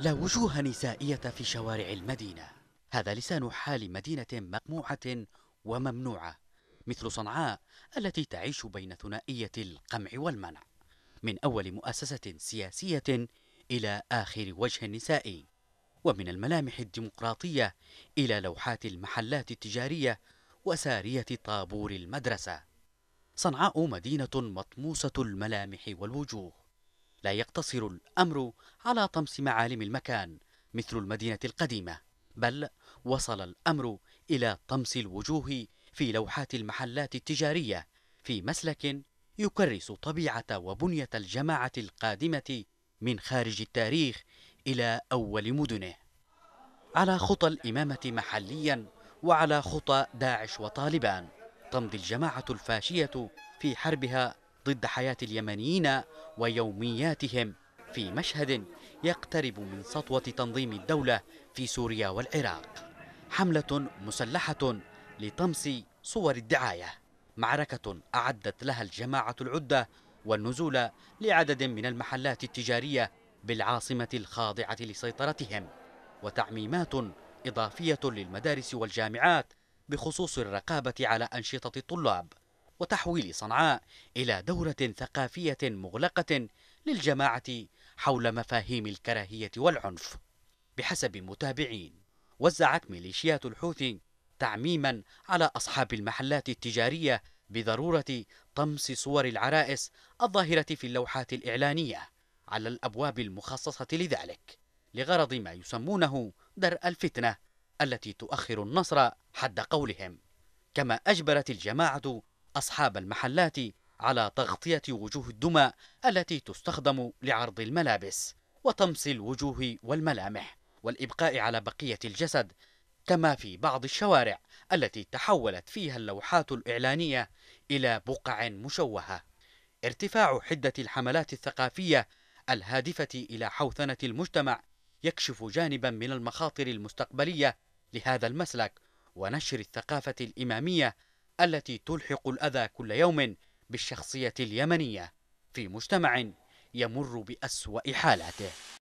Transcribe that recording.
لا وجوه نسائية في شوارع المدينة هذا لسان حال مدينة مقموعة وممنوعة مثل صنعاء التي تعيش بين ثنائية القمع والمنع من أول مؤسسة سياسية إلى آخر وجه نسائي ومن الملامح الديمقراطية إلى لوحات المحلات التجارية وسارية طابور المدرسة صنعاء مدينة مطموسة الملامح والوجوه لا يقتصر الأمر على طمس معالم المكان مثل المدينة القديمة بل وصل الأمر إلى طمس الوجوه في لوحات المحلات التجارية في مسلك يكرس طبيعة وبنية الجماعة القادمة من خارج التاريخ إلى أول مدنه على خطى الإمامة محليا وعلى خطى داعش وطالبان تمضي الجماعة الفاشية في حربها ضد حياة اليمنيين ويومياتهم في مشهد يقترب من سطوة تنظيم الدولة في سوريا والعراق حملة مسلحة لطمس صور الدعاية معركة أعدت لها الجماعة العدة والنزول لعدد من المحلات التجارية بالعاصمة الخاضعة لسيطرتهم وتعميمات إضافية للمدارس والجامعات بخصوص الرقابة على أنشطة الطلاب وتحويل صنعاء إلى دورة ثقافية مغلقة للجماعة حول مفاهيم الكراهية والعنف بحسب متابعين وزعت ميليشيات الحوثي تعميما على أصحاب المحلات التجارية بضرورة طمس صور العرائس الظاهرة في اللوحات الإعلانية على الأبواب المخصصة لذلك لغرض ما يسمونه درء الفتنة التي تؤخر النصر حد قولهم كما أجبرت الجماعة أصحاب المحلات على تغطية وجوه الدمى التي تستخدم لعرض الملابس وطمس الوجوه والملامح والإبقاء على بقية الجسد كما في بعض الشوارع التي تحولت فيها اللوحات الإعلانية إلى بقع مشوهة ارتفاع حدة الحملات الثقافية الهادفة إلى حوثنة المجتمع يكشف جانبا من المخاطر المستقبلية لهذا المسلك ونشر الثقافة الإمامية التي تلحق الأذى كل يوم بالشخصية اليمنية في مجتمع يمر بأسوأ حالاته